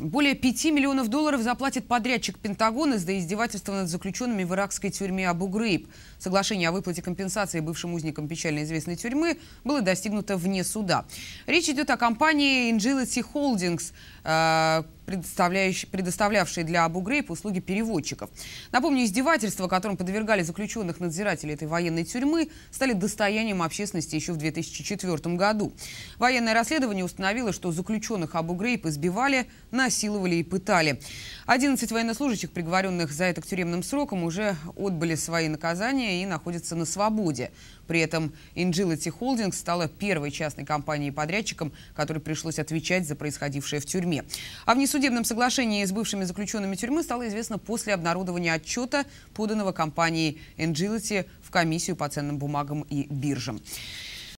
Более 5 миллионов долларов заплатит подрядчик Пентагона за издевательство над заключенными в иракской тюрьме Абу-Грейб. Соглашение о выплате компенсации бывшим узникам печально известной тюрьмы было достигнуто вне суда. Речь идет о компании Ingenuity Holdings, э, предоставлявшей для Абу Грейб услуги переводчиков. Напомню, издевательства, которым подвергали заключенных надзиратели этой военной тюрьмы, стали достоянием общественности еще в 2004 году. Военное расследование установило, что заключенных Абу Грейб избивали, насиловали и пытали. 11 военнослужащих, приговоренных за это к тюремным срокам, уже отбыли свои наказания и находятся на свободе. При этом Ingenuity Holdings стала первой частной компанией-подрядчиком, которой пришлось отвечать за происходившее в тюрьме. А внесу судебном соглашении с бывшими заключенными тюрьмы стало известно после обнародования отчета, поданного компанией Engility в комиссию по ценным бумагам и биржам.